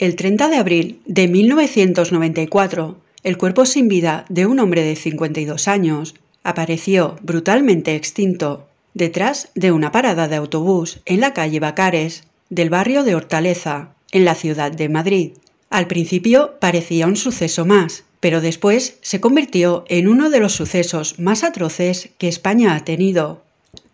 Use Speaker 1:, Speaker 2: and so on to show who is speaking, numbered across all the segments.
Speaker 1: El 30 de abril de 1994, el cuerpo sin vida de un hombre de 52 años apareció brutalmente extinto detrás de una parada de autobús en la calle Bacares del barrio de Hortaleza, en la ciudad de Madrid. Al principio parecía un suceso más, pero después se convirtió en uno de los sucesos más atroces que España ha tenido.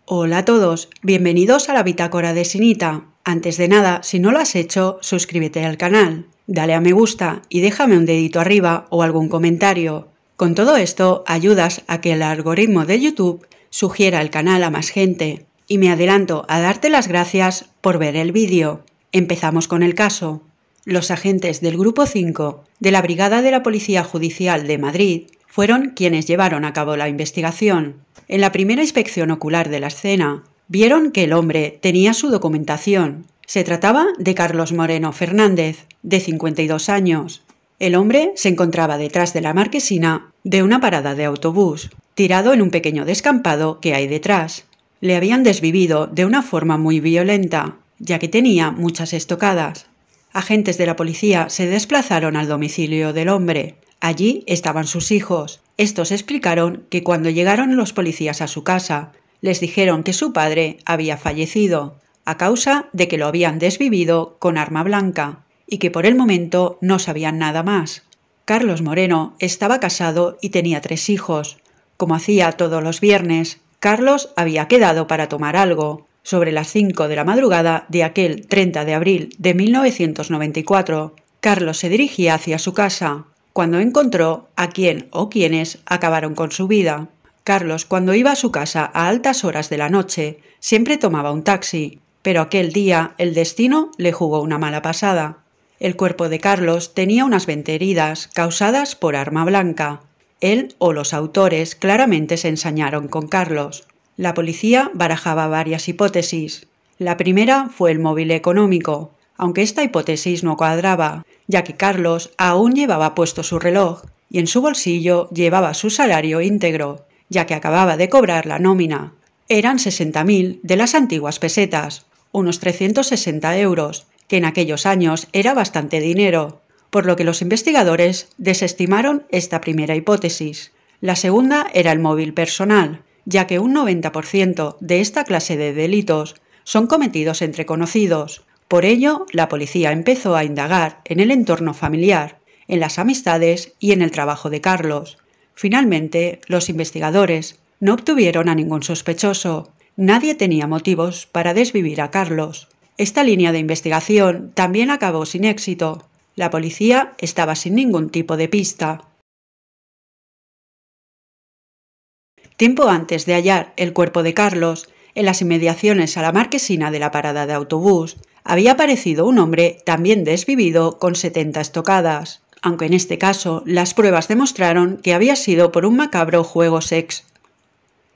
Speaker 1: Hola a todos, bienvenidos a la Bitácora de Sinita, antes de nada, si no lo has hecho, suscríbete al canal, dale a me gusta y déjame un dedito arriba o algún comentario. Con todo esto ayudas a que el algoritmo de YouTube sugiera el canal a más gente. Y me adelanto a darte las gracias por ver el vídeo. Empezamos con el caso. Los agentes del Grupo 5 de la Brigada de la Policía Judicial de Madrid fueron quienes llevaron a cabo la investigación. En la primera inspección ocular de la escena, Vieron que el hombre tenía su documentación. Se trataba de Carlos Moreno Fernández, de 52 años. El hombre se encontraba detrás de la marquesina de una parada de autobús, tirado en un pequeño descampado que hay detrás. Le habían desvivido de una forma muy violenta, ya que tenía muchas estocadas. Agentes de la policía se desplazaron al domicilio del hombre. Allí estaban sus hijos. Estos explicaron que cuando llegaron los policías a su casa, les dijeron que su padre había fallecido a causa de que lo habían desvivido con arma blanca y que por el momento no sabían nada más. Carlos Moreno estaba casado y tenía tres hijos. Como hacía todos los viernes, Carlos había quedado para tomar algo sobre las 5 de la madrugada de aquel 30 de abril de 1994. Carlos se dirigía hacia su casa, cuando encontró a quien o quienes acabaron con su vida. Carlos, cuando iba a su casa a altas horas de la noche, siempre tomaba un taxi, pero aquel día el destino le jugó una mala pasada. El cuerpo de Carlos tenía unas 20 heridas causadas por arma blanca. Él o los autores claramente se ensañaron con Carlos. La policía barajaba varias hipótesis. La primera fue el móvil económico, aunque esta hipótesis no cuadraba, ya que Carlos aún llevaba puesto su reloj y en su bolsillo llevaba su salario íntegro, ya que acababa de cobrar la nómina. Eran 60.000 de las antiguas pesetas, unos 360 euros, que en aquellos años era bastante dinero, por lo que los investigadores desestimaron esta primera hipótesis. La segunda era el móvil personal, ya que un 90% de esta clase de delitos son cometidos entre conocidos. Por ello, la policía empezó a indagar en el entorno familiar, en las amistades y en el trabajo de Carlos, Finalmente, los investigadores no obtuvieron a ningún sospechoso. Nadie tenía motivos para desvivir a Carlos. Esta línea de investigación también acabó sin éxito. La policía estaba sin ningún tipo de pista. Tiempo antes de hallar el cuerpo de Carlos, en las inmediaciones a la marquesina de la parada de autobús, había aparecido un hombre también desvivido con 70 estocadas aunque en este caso las pruebas demostraron que había sido por un macabro juego sex.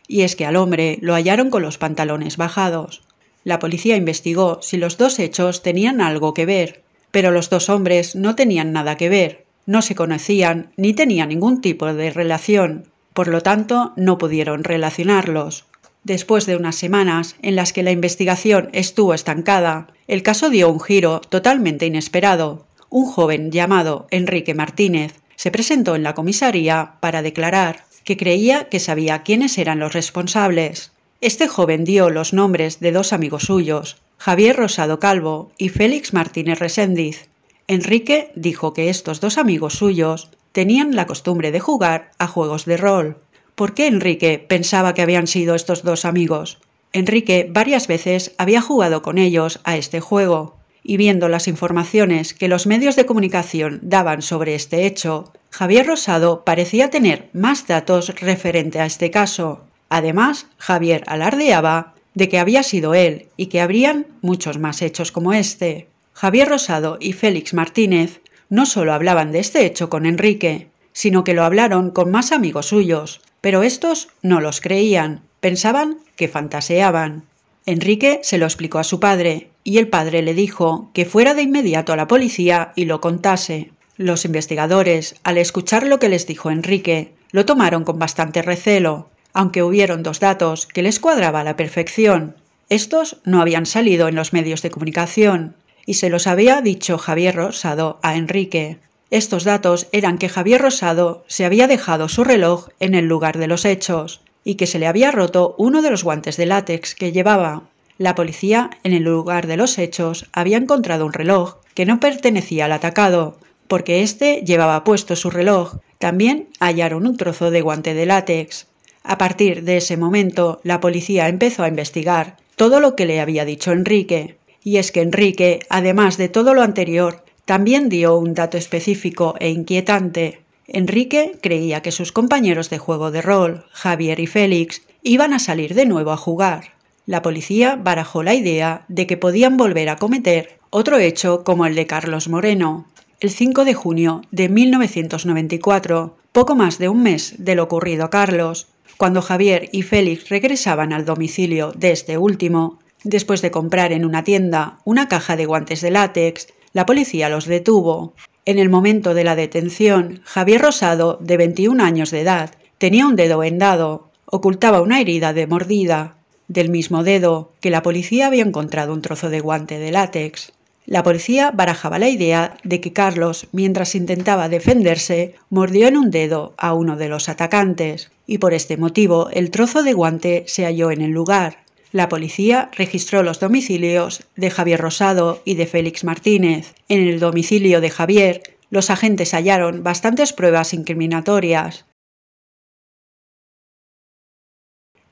Speaker 1: Y es que al hombre lo hallaron con los pantalones bajados. La policía investigó si los dos hechos tenían algo que ver, pero los dos hombres no tenían nada que ver, no se conocían ni tenían ningún tipo de relación, por lo tanto no pudieron relacionarlos. Después de unas semanas en las que la investigación estuvo estancada, el caso dio un giro totalmente inesperado, un joven llamado Enrique Martínez se presentó en la comisaría para declarar que creía que sabía quiénes eran los responsables. Este joven dio los nombres de dos amigos suyos, Javier Rosado Calvo y Félix Martínez Reséndiz. Enrique dijo que estos dos amigos suyos tenían la costumbre de jugar a juegos de rol. ¿Por qué Enrique pensaba que habían sido estos dos amigos? Enrique varias veces había jugado con ellos a este juego, y viendo las informaciones que los medios de comunicación daban sobre este hecho, Javier Rosado parecía tener más datos referente a este caso. Además, Javier alardeaba de que había sido él y que habrían muchos más hechos como este. Javier Rosado y Félix Martínez no solo hablaban de este hecho con Enrique, sino que lo hablaron con más amigos suyos, pero estos no los creían, pensaban que fantaseaban. Enrique se lo explicó a su padre, y el padre le dijo que fuera de inmediato a la policía y lo contase. Los investigadores, al escuchar lo que les dijo Enrique, lo tomaron con bastante recelo, aunque hubieron dos datos que les cuadraba a la perfección. Estos no habían salido en los medios de comunicación, y se los había dicho Javier Rosado a Enrique. Estos datos eran que Javier Rosado se había dejado su reloj en el lugar de los hechos, y que se le había roto uno de los guantes de látex que llevaba. La policía, en el lugar de los hechos, había encontrado un reloj que no pertenecía al atacado, porque éste llevaba puesto su reloj. También hallaron un trozo de guante de látex. A partir de ese momento, la policía empezó a investigar todo lo que le había dicho Enrique. Y es que Enrique, además de todo lo anterior, también dio un dato específico e inquietante. Enrique creía que sus compañeros de juego de rol, Javier y Félix, iban a salir de nuevo a jugar. La policía barajó la idea de que podían volver a cometer otro hecho como el de Carlos Moreno. El 5 de junio de 1994, poco más de un mes de lo ocurrido a Carlos, cuando Javier y Félix regresaban al domicilio de este último, después de comprar en una tienda una caja de guantes de látex, la policía los detuvo. En el momento de la detención, Javier Rosado, de 21 años de edad, tenía un dedo vendado, ocultaba una herida de mordida, del mismo dedo que la policía había encontrado un trozo de guante de látex. La policía barajaba la idea de que Carlos, mientras intentaba defenderse, mordió en un dedo a uno de los atacantes, y por este motivo el trozo de guante se halló en el lugar. La policía registró los domicilios de Javier Rosado y de Félix Martínez. En el domicilio de Javier, los agentes hallaron bastantes pruebas incriminatorias.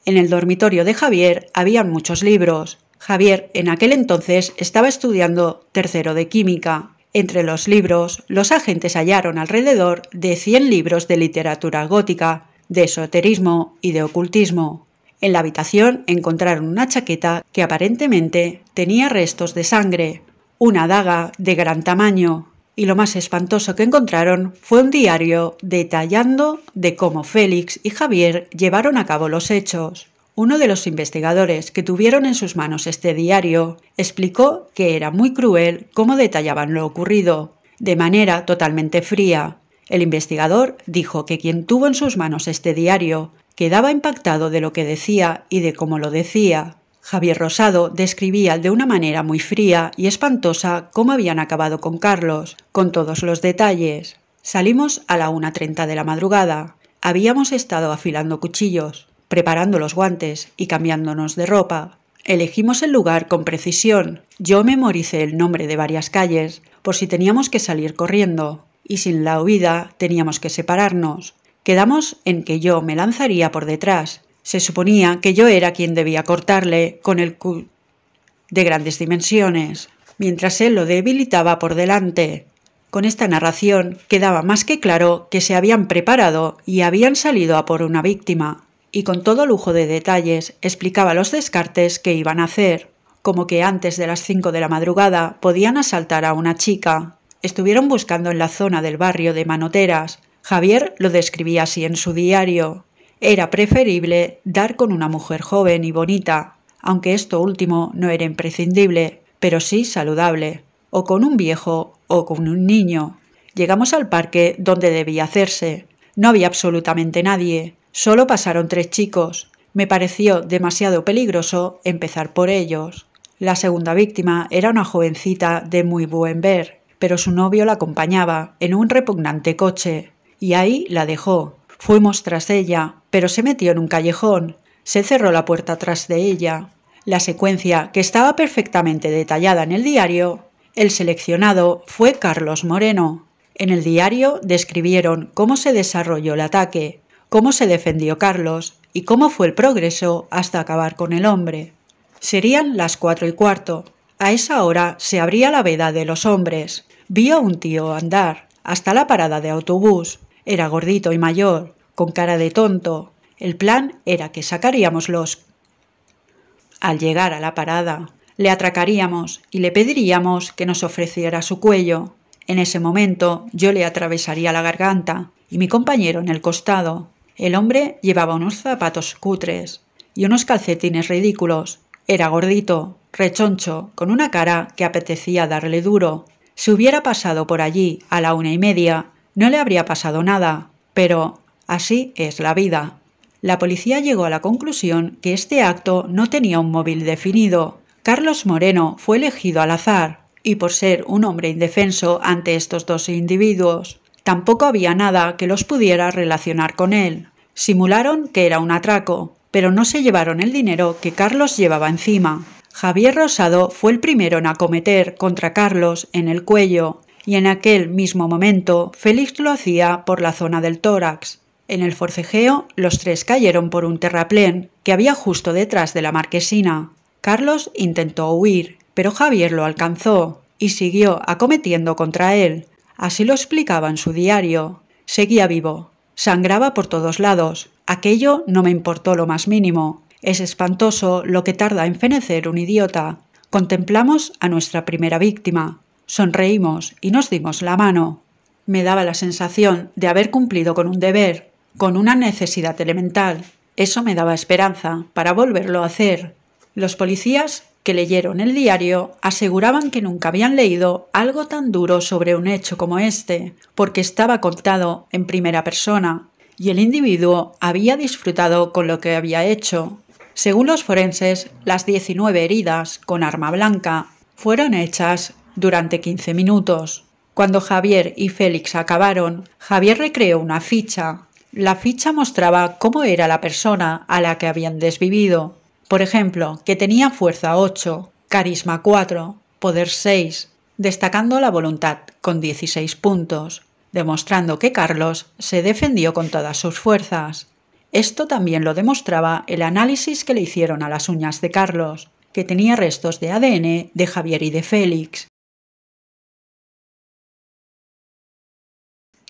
Speaker 1: En el dormitorio de Javier había muchos libros. Javier en aquel entonces estaba estudiando tercero de química. Entre los libros, los agentes hallaron alrededor de 100 libros de literatura gótica, de esoterismo y de ocultismo. En la habitación encontraron una chaqueta que aparentemente tenía restos de sangre, una daga de gran tamaño y lo más espantoso que encontraron fue un diario detallando de cómo Félix y Javier llevaron a cabo los hechos. Uno de los investigadores que tuvieron en sus manos este diario explicó que era muy cruel cómo detallaban lo ocurrido, de manera totalmente fría. El investigador dijo que quien tuvo en sus manos este diario Quedaba impactado de lo que decía y de cómo lo decía. Javier Rosado describía de una manera muy fría y espantosa cómo habían acabado con Carlos, con todos los detalles. Salimos a la 1.30 de la madrugada. Habíamos estado afilando cuchillos, preparando los guantes y cambiándonos de ropa. Elegimos el lugar con precisión. Yo memoricé el nombre de varias calles, por si teníamos que salir corriendo, y sin la huida teníamos que separarnos. Quedamos en que yo me lanzaría por detrás. Se suponía que yo era quien debía cortarle con el cu de grandes dimensiones, mientras él lo debilitaba por delante. Con esta narración quedaba más que claro que se habían preparado y habían salido a por una víctima, y con todo lujo de detalles explicaba los descartes que iban a hacer, como que antes de las 5 de la madrugada podían asaltar a una chica. Estuvieron buscando en la zona del barrio de Manoteras, Javier lo describía así en su diario. Era preferible dar con una mujer joven y bonita, aunque esto último no era imprescindible, pero sí saludable, o con un viejo o con un niño. Llegamos al parque donde debía hacerse. No había absolutamente nadie, solo pasaron tres chicos. Me pareció demasiado peligroso empezar por ellos. La segunda víctima era una jovencita de muy buen ver, pero su novio la acompañaba en un repugnante coche y ahí la dejó. Fuimos tras ella, pero se metió en un callejón. Se cerró la puerta tras de ella. La secuencia, que estaba perfectamente detallada en el diario, el seleccionado fue Carlos Moreno. En el diario describieron cómo se desarrolló el ataque, cómo se defendió Carlos y cómo fue el progreso hasta acabar con el hombre. Serían las cuatro y cuarto. A esa hora se abría la veda de los hombres. Vio a un tío andar hasta la parada de autobús. Era gordito y mayor, con cara de tonto. El plan era que sacaríamos los... Al llegar a la parada, le atracaríamos y le pediríamos que nos ofreciera su cuello. En ese momento yo le atravesaría la garganta y mi compañero en el costado. El hombre llevaba unos zapatos cutres y unos calcetines ridículos. Era gordito, rechoncho, con una cara que apetecía darle duro. Si hubiera pasado por allí a la una y media, no le habría pasado nada, pero así es la vida. La policía llegó a la conclusión que este acto no tenía un móvil definido. Carlos Moreno fue elegido al azar, y por ser un hombre indefenso ante estos dos individuos, tampoco había nada que los pudiera relacionar con él. Simularon que era un atraco, pero no se llevaron el dinero que Carlos llevaba encima. Javier Rosado fue el primero en acometer contra Carlos en el cuello y en aquel mismo momento Félix lo hacía por la zona del tórax. En el forcejeo, los tres cayeron por un terraplén que había justo detrás de la marquesina. Carlos intentó huir, pero Javier lo alcanzó y siguió acometiendo contra él. Así lo explicaba en su diario. Seguía vivo. Sangraba por todos lados. Aquello no me importó lo más mínimo. Es espantoso lo que tarda en fenecer un idiota. Contemplamos a nuestra primera víctima, Sonreímos y nos dimos la mano. Me daba la sensación de haber cumplido con un deber, con una necesidad elemental. Eso me daba esperanza para volverlo a hacer. Los policías que leyeron el diario aseguraban que nunca habían leído algo tan duro sobre un hecho como este, porque estaba contado en primera persona y el individuo había disfrutado con lo que había hecho. Según los forenses, las 19 heridas con arma blanca fueron hechas durante 15 minutos. Cuando Javier y Félix acabaron, Javier recreó una ficha. La ficha mostraba cómo era la persona a la que habían desvivido. Por ejemplo, que tenía fuerza 8, carisma 4, poder 6, destacando la voluntad con 16 puntos, demostrando que Carlos se defendió con todas sus fuerzas. Esto también lo demostraba el análisis que le hicieron a las uñas de Carlos, que tenía restos de ADN de Javier y de Félix,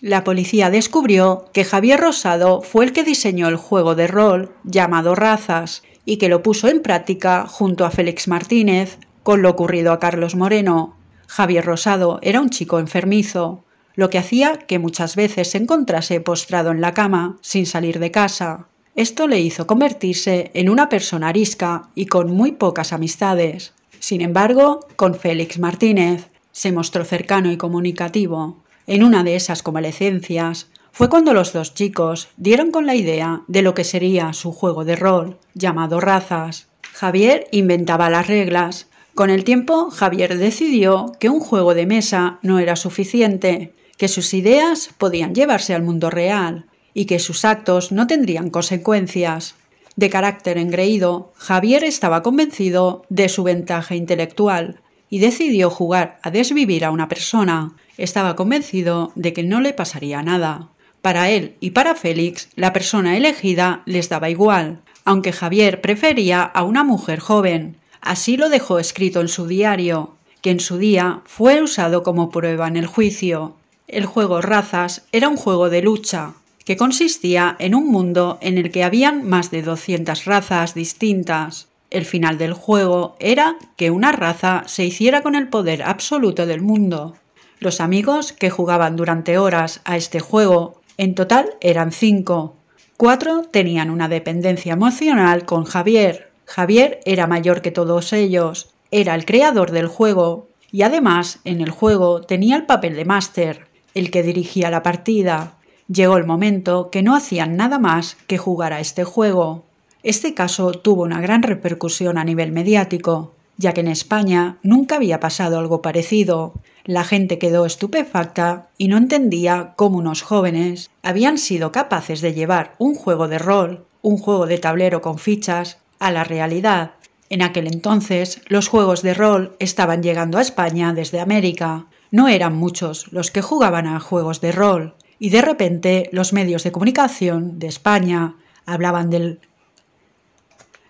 Speaker 1: La policía descubrió que Javier Rosado fue el que diseñó el juego de rol llamado Razas y que lo puso en práctica junto a Félix Martínez con lo ocurrido a Carlos Moreno. Javier Rosado era un chico enfermizo, lo que hacía que muchas veces se encontrase postrado en la cama sin salir de casa. Esto le hizo convertirse en una persona arisca y con muy pocas amistades. Sin embargo, con Félix Martínez se mostró cercano y comunicativo en una de esas convalecencias fue cuando los dos chicos dieron con la idea de lo que sería su juego de rol, llamado Razas. Javier inventaba las reglas. Con el tiempo, Javier decidió que un juego de mesa no era suficiente, que sus ideas podían llevarse al mundo real y que sus actos no tendrían consecuencias. De carácter engreído, Javier estaba convencido de su ventaja intelectual y decidió jugar a desvivir a una persona. Estaba convencido de que no le pasaría nada. Para él y para Félix, la persona elegida les daba igual, aunque Javier prefería a una mujer joven. Así lo dejó escrito en su diario, que en su día fue usado como prueba en el juicio. El juego Razas era un juego de lucha, que consistía en un mundo en el que habían más de 200 razas distintas. El final del juego era que una raza se hiciera con el poder absoluto del mundo. Los amigos que jugaban durante horas a este juego, en total eran cinco. Cuatro tenían una dependencia emocional con Javier. Javier era mayor que todos ellos, era el creador del juego y además en el juego tenía el papel de máster, el que dirigía la partida. Llegó el momento que no hacían nada más que jugar a este juego. Este caso tuvo una gran repercusión a nivel mediático, ya que en España nunca había pasado algo parecido. La gente quedó estupefacta y no entendía cómo unos jóvenes habían sido capaces de llevar un juego de rol, un juego de tablero con fichas, a la realidad. En aquel entonces, los juegos de rol estaban llegando a España desde América. No eran muchos los que jugaban a juegos de rol, y de repente los medios de comunicación de España hablaban del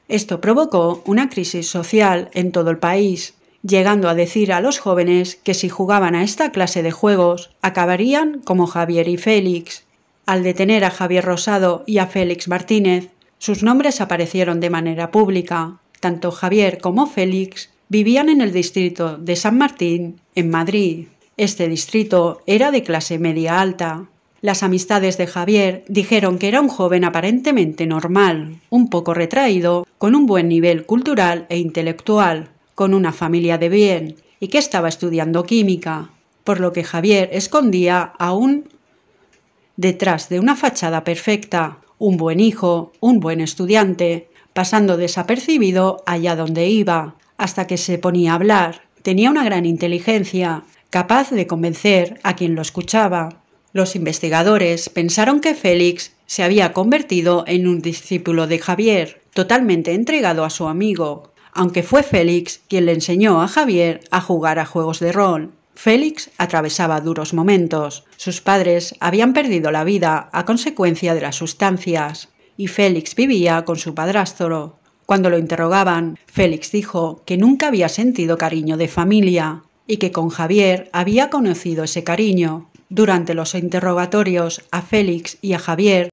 Speaker 1: esto provocó una crisis social en todo el país, llegando a decir a los jóvenes que si jugaban a esta clase de juegos acabarían como Javier y Félix. Al detener a Javier Rosado y a Félix Martínez, sus nombres aparecieron de manera pública. Tanto Javier como Félix vivían en el distrito de San Martín, en Madrid. Este distrito era de clase media alta. Las amistades de Javier dijeron que era un joven aparentemente normal, un poco retraído, con un buen nivel cultural e intelectual, con una familia de bien y que estaba estudiando química, por lo que Javier escondía aún detrás de una fachada perfecta, un buen hijo, un buen estudiante, pasando desapercibido allá donde iba, hasta que se ponía a hablar. Tenía una gran inteligencia, capaz de convencer a quien lo escuchaba. Los investigadores pensaron que Félix se había convertido en un discípulo de Javier, totalmente entregado a su amigo, aunque fue Félix quien le enseñó a Javier a jugar a juegos de rol. Félix atravesaba duros momentos. Sus padres habían perdido la vida a consecuencia de las sustancias, y Félix vivía con su padrastro. Cuando lo interrogaban, Félix dijo que nunca había sentido cariño de familia y que con Javier había conocido ese cariño, durante los interrogatorios a Félix y a Javier,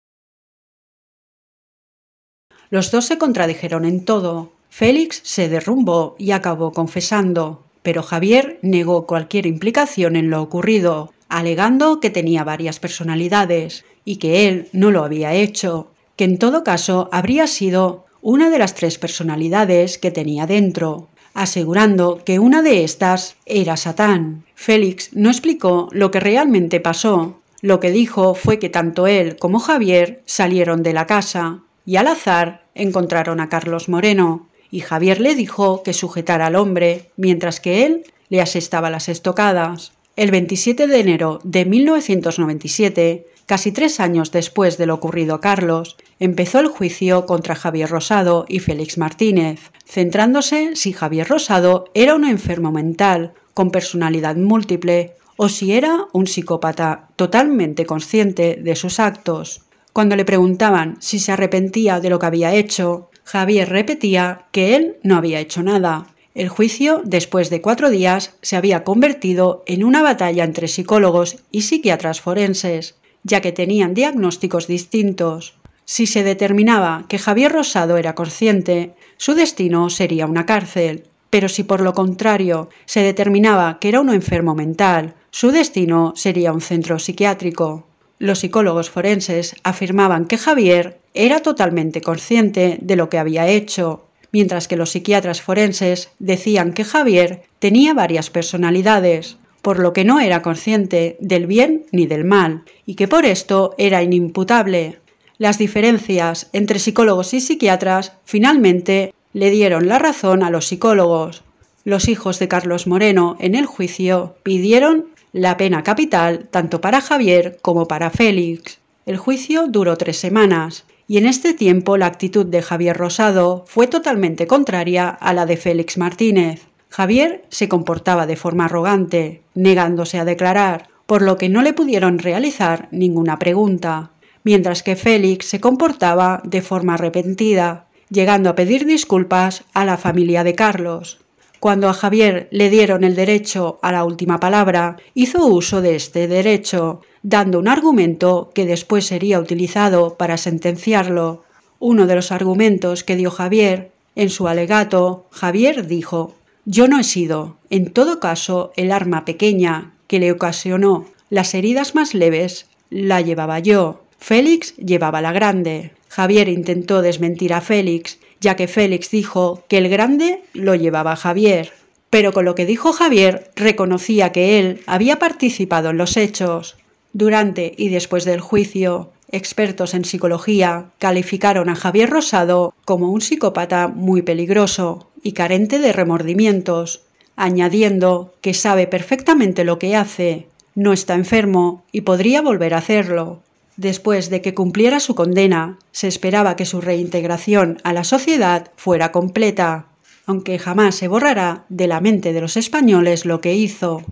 Speaker 1: los dos se contradijeron en todo. Félix se derrumbó y acabó confesando, pero Javier negó cualquier implicación en lo ocurrido, alegando que tenía varias personalidades y que él no lo había hecho, que en todo caso habría sido una de las tres personalidades que tenía dentro, asegurando que una de estas era Satán. Félix no explicó lo que realmente pasó. Lo que dijo fue que tanto él como Javier salieron de la casa y al azar encontraron a Carlos Moreno, y Javier le dijo que sujetara al hombre, mientras que él le asestaba las estocadas. El 27 de enero de 1997, Casi tres años después de lo ocurrido a Carlos, empezó el juicio contra Javier Rosado y Félix Martínez, centrándose si Javier Rosado era un enfermo mental con personalidad múltiple o si era un psicópata totalmente consciente de sus actos. Cuando le preguntaban si se arrepentía de lo que había hecho, Javier repetía que él no había hecho nada. El juicio, después de cuatro días, se había convertido en una batalla entre psicólogos y psiquiatras forenses, ya que tenían diagnósticos distintos. Si se determinaba que Javier Rosado era consciente, su destino sería una cárcel, pero si por lo contrario se determinaba que era un enfermo mental, su destino sería un centro psiquiátrico. Los psicólogos forenses afirmaban que Javier era totalmente consciente de lo que había hecho, mientras que los psiquiatras forenses decían que Javier tenía varias personalidades, por lo que no era consciente del bien ni del mal, y que por esto era inimputable. Las diferencias entre psicólogos y psiquiatras finalmente le dieron la razón a los psicólogos. Los hijos de Carlos Moreno en el juicio pidieron la pena capital tanto para Javier como para Félix. El juicio duró tres semanas y en este tiempo la actitud de Javier Rosado fue totalmente contraria a la de Félix Martínez. Javier se comportaba de forma arrogante, negándose a declarar, por lo que no le pudieron realizar ninguna pregunta, mientras que Félix se comportaba de forma arrepentida, llegando a pedir disculpas a la familia de Carlos. Cuando a Javier le dieron el derecho a la última palabra, hizo uso de este derecho, dando un argumento que después sería utilizado para sentenciarlo. Uno de los argumentos que dio Javier en su alegato, Javier dijo, yo no he sido, en todo caso, el arma pequeña que le ocasionó las heridas más leves, la llevaba yo. Félix llevaba la grande. Javier intentó desmentir a Félix, ya que Félix dijo que el grande lo llevaba Javier. Pero con lo que dijo Javier, reconocía que él había participado en los hechos. Durante y después del juicio, expertos en psicología calificaron a Javier Rosado como un psicópata muy peligroso, y carente de remordimientos, añadiendo que sabe perfectamente lo que hace, no está enfermo y podría volver a hacerlo. Después de que cumpliera su condena, se esperaba que su reintegración a la sociedad fuera completa, aunque jamás se borrará de la mente de los españoles lo que hizo.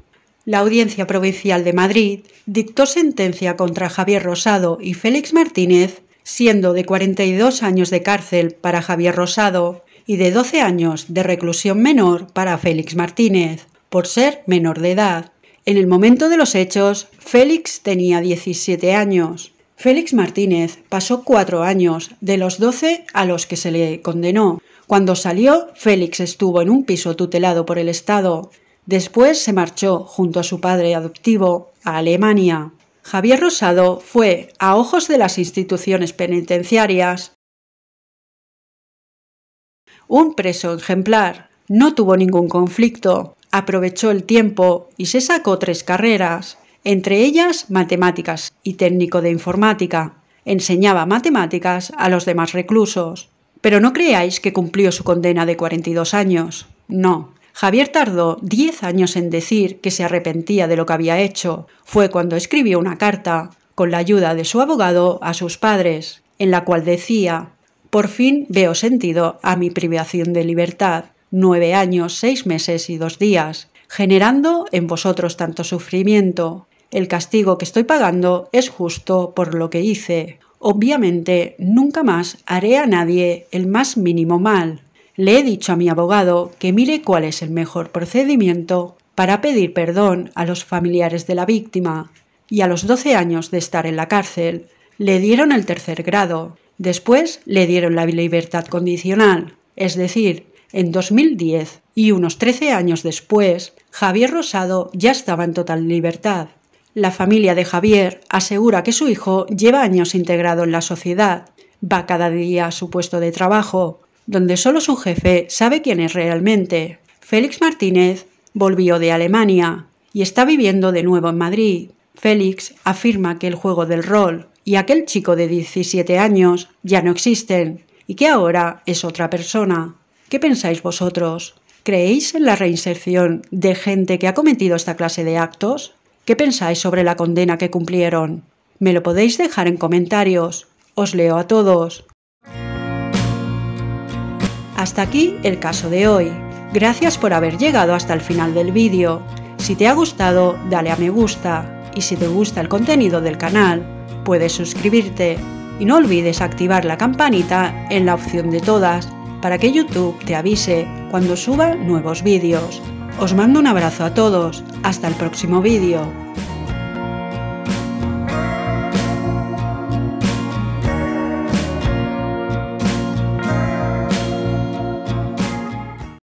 Speaker 1: La Audiencia Provincial de Madrid dictó sentencia contra Javier Rosado y Félix Martínez, siendo de 42 años de cárcel para Javier Rosado y de 12 años de reclusión menor para Félix Martínez, por ser menor de edad. En el momento de los hechos, Félix tenía 17 años. Félix Martínez pasó cuatro años, de los 12 a los que se le condenó. Cuando salió, Félix estuvo en un piso tutelado por el Estado. Después se marchó junto a su padre adoptivo a Alemania. Javier Rosado fue, a ojos de las instituciones penitenciarias, un preso ejemplar. No tuvo ningún conflicto, aprovechó el tiempo y se sacó tres carreras, entre ellas matemáticas y técnico de informática. Enseñaba matemáticas a los demás reclusos. Pero no creáis que cumplió su condena de 42 años. No. Javier tardó 10 años en decir que se arrepentía de lo que había hecho. Fue cuando escribió una carta, con la ayuda de su abogado, a sus padres, en la cual decía, por fin veo sentido a mi privación de libertad, nueve años, seis meses y dos días, generando en vosotros tanto sufrimiento. El castigo que estoy pagando es justo por lo que hice. Obviamente, nunca más haré a nadie el más mínimo mal. Le he dicho a mi abogado que mire cuál es el mejor procedimiento para pedir perdón a los familiares de la víctima, y a los 12 años de estar en la cárcel, le dieron el tercer grado, Después le dieron la libertad condicional, es decir, en 2010 y unos 13 años después, Javier Rosado ya estaba en total libertad. La familia de Javier asegura que su hijo lleva años integrado en la sociedad, va cada día a su puesto de trabajo, donde solo su jefe sabe quién es realmente. Félix Martínez volvió de Alemania y está viviendo de nuevo en Madrid. Félix afirma que el juego del rol y aquel chico de 17 años ya no existen y que ahora es otra persona. ¿Qué pensáis vosotros? ¿Creéis en la reinserción de gente que ha cometido esta clase de actos? ¿Qué pensáis sobre la condena que cumplieron? Me lo podéis dejar en comentarios. Os leo a todos. Hasta aquí el caso de hoy. Gracias por haber llegado hasta el final del vídeo. Si te ha gustado, dale a me gusta. Y si te gusta el contenido del canal, Puedes suscribirte y no olvides activar la campanita en la opción de todas para que YouTube te avise cuando suba nuevos vídeos. Os mando un abrazo a todos, hasta el próximo vídeo.